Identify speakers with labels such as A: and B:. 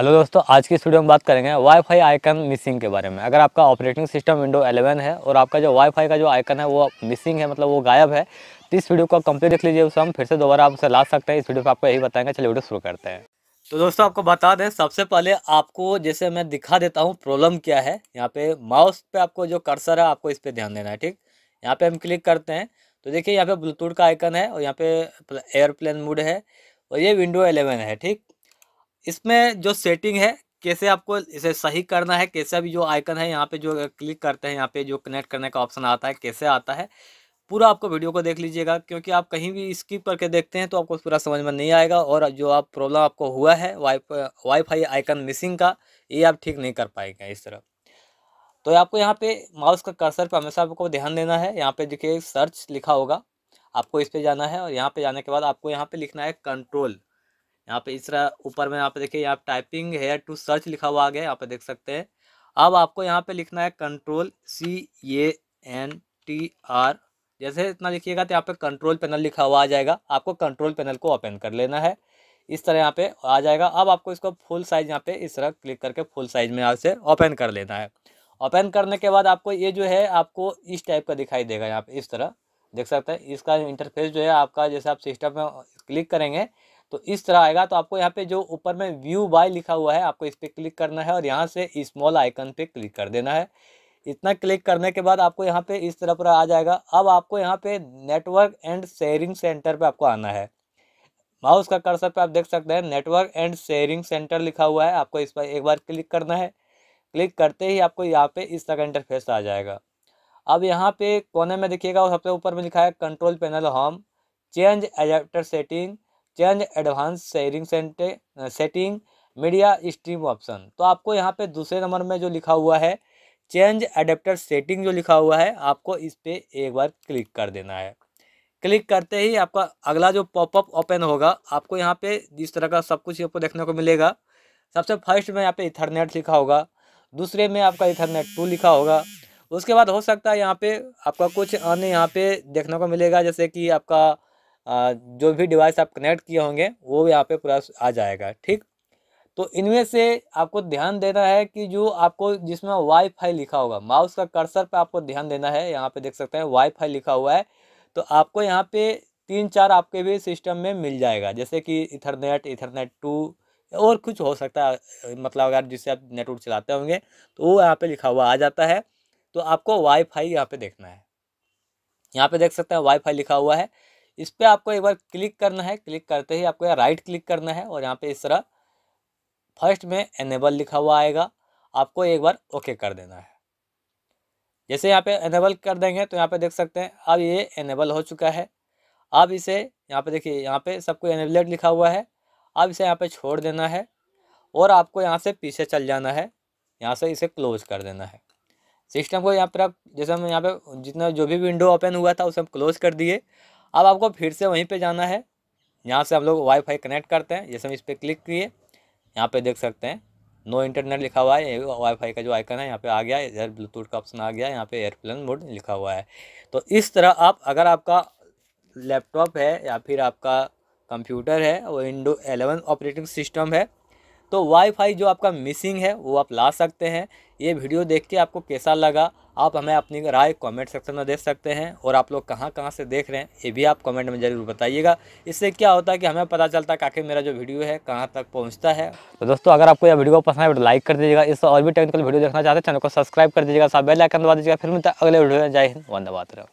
A: hello दोस्तों आज की स्टूडियो में बात करेंगे वाईफाई आइकन मिसिंग के बारे में अगर आपका ऑपरेटिंग सिस्टम विंडो 11 है और आपका जो वाईफाई का जो आइकन है वो मिसिंग है मतलब वो गायब है तो इस वीडियो को आप कंप्लीट देख लीजिए उसमें हम फिर से दोबारा आप उसे ला सकते हैं इस वीडियो पर आपको यही बताएंगे चलिए वीडियो शुरू करते हैं तो दोस्तों आपको बता दें सबसे पहले आपको जैसे मैं दिखा देता हूँ प्रॉब्लम क्या है यहाँ पे माउस पर आपको जो कर्सर है आपको इस पर ध्यान देना है ठीक यहाँ पर हम क्लिक करते हैं तो देखिए यहाँ पे ब्लूटूथ का आइकन है और यहाँ पे एयरप्लेन मूड है और ये विंडो 11 है ठीक इसमें जो सेटिंग है कैसे आपको इसे सही करना है कैसे अभी जो आइकन है यहाँ पे जो क्लिक करते हैं यहाँ पे जो कनेक्ट करने का ऑप्शन आता है कैसे आता है पूरा आपको वीडियो को देख लीजिएगा क्योंकि आप कहीं भी स्किप करके देखते हैं तो आपको पूरा समझ में नहीं आएगा और जो आप प्रॉब्लम आपको हुआ है वाई वाईफाई आइकन मिसिंग का ये आप ठीक नहीं कर पाएंगे इस तरह तो आपको यहाँ पे माउस का कर्सर पर हमेशा आपको ध्यान देना है यहाँ पे देखिए सर्च लिखा होगा आपको इस पर जाना है और यहाँ पर जाने के बाद आपको यहाँ पर लिखना है कंट्रोल यहाँ पे इस तरह ऊपर में यहाँ पे देखिए यहाँ टाइपिंग हेयर टू सर्च लिखा हुआ आ गया यहाँ पे देख सकते हैं अब आपको यहाँ पे लिखना है control C A N T R जैसे इतना लिखिएगा तो यहाँ पे कंट्रोल पैनल लिखा हुआ आ जाएगा आपको कंट्रोल पैनल को ओपन कर लेना है इस तरह यहाँ पे आ जाएगा अब आपको इसको फुल साइज यहाँ पे इस तरह क्लिक करके फुल साइज में यहाँ से ओपन कर लेना है ओपन करने के बाद आपको ये जो है आपको इस टाइप का दिखाई देगा यहाँ पे इस तरह देख सकते हैं इसका इंटरफेस जो है आपका जैसे आप सिस्टम में क्लिक करेंगे तो इस तरह आएगा तो आपको यहाँ पे जो ऊपर में व्यू बाय लिखा हुआ है आपको इस पर क्लिक करना है और यहाँ से स्मॉल आइकन पे क्लिक कर देना है इतना क्लिक करने के बाद आपको यहाँ पे इस तरह पर आ जाएगा अब आपको यहाँ पे नेटवर्क एंड शेयरिंग सेंटर पे आपको आना है माउस का कर्सर पे आप देख सकते हैं नेटवर्क एंड शेयरिंग सेंटर लिखा हुआ है आपको इस पर एक बार क्लिक करना है क्लिक करते ही आपको यहाँ पे इस तरह का इंटरफेस आ जाएगा अब यहाँ पे कोने में देखिएगा सबसे ऊपर में लिखा है control panel home change adapter setting change advance sharing setting media stream option तो आपको यहाँ पे दूसरे नंबर में जो लिखा हुआ है चेंज एडेप्टर सेटिंग जो लिखा हुआ है आपको इस पर एक बार क्लिक कर देना है क्लिक करते ही आपका अगला जो पॉपअप ओपन होगा आपको यहाँ पे जिस तरह का सब कुछ आपको देखने को मिलेगा सबसे फर्स्ट में यहाँ पे इथरनेट लिखा होगा दूसरे में आपका इथरनेट टू लिखा होगा उसके बाद हो सकता है यहाँ पे आपका कुछ अन्य यहाँ पे देखने को मिलेगा जैसे कि आपका जो भी डिवाइस आप कनेक्ट किए होंगे वो भी यहाँ पे पूरा आ जाएगा ठीक तो इनमें से आपको ध्यान देना है कि जो आपको जिसमें वाईफाई लिखा होगा माउस का कर्सर पे आपको ध्यान देना है यहाँ पे देख सकते हैं वाईफाई लिखा हुआ है तो आपको यहाँ पे तीन चार आपके भी सिस्टम में मिल जाएगा जैसे कि इथरनेट इथरनेट टू और कुछ हो सकता है मतलब अगर जिससे आप नेटवर्क चलाते होंगे तो वो यहाँ पर लिखा हुआ आ जाता है तो आपको वाई फाई यहाँ देखना है यहाँ पर देख सकते हैं वाई लिखा हुआ है इस पर आपको एक बार क्लिक करना है क्लिक करते ही आपको यहाँ राइट क्लिक करना है और यहाँ पे इस तरह फर्स्ट में एनेबल लिखा हुआ आएगा आपको एक बार ओके कर देना है जैसे यहाँ पे एनेबल कर देंगे तो यहाँ पे देख सकते हैं अब ये एनेबल हो चुका है अब इसे यहाँ पे देखिए यहाँ पे सबको एनेबलेट लिखा हुआ है अब इसे यहाँ पे छोड़ देना है और आपको यहाँ से पीछे चल जाना है यहाँ से इसे क्लोज कर देना है सिस्टम को यहाँ पर आप जैसे हम यहाँ पे जितना जो भी विंडो ओपन हुआ था उसे हम क्लोज कर दिए अब आपको फिर से वहीं पे जाना है यहाँ से आप लोग वाईफाई कनेक्ट करते हैं जैसे हम इस पर क्लिक किए यहाँ पे देख सकते हैं नो इंटरनेट लिखा हुआ है वाईफाई का जो आइकन है यहाँ पे आ गया है इधर ब्लूटूथ का ऑप्शन आ गया है यहाँ पे एयरप्लेन मोड लिखा हुआ है तो इस तरह आप अगर आपका लैपटॉप है या फिर आपका कंप्यूटर है वो इंडो एलेवन ऑपरेटिंग सिस्टम है तो वाईफाई जो आपका मिसिंग है वो आप ला सकते हैं ये वीडियो देख के आपको कैसा लगा आप हमें अपनी राय कमेंट सेक्शन में दे सकते हैं और आप लोग कहाँ कहाँ से देख रहे हैं ये भी आप कमेंट में ज़रूर बताइएगा इससे क्या होता है कि हमें पता चलता है काफ़ी मेरा जो वीडियो है कहाँ तक पहुँचता है तो दोस्तों अगर आपको यह वीडियो पसंद है तो लाइक कर दीजिएगा इस और भी टेक्निकल वीडियो देखना चाहते हैं चैनल को सब्सक्राइब कर दीजिएगा साथ बेल आइकन दबा दीजिएगा फिर मिलता अगले वीडियो में जय हिंद वंदे रहो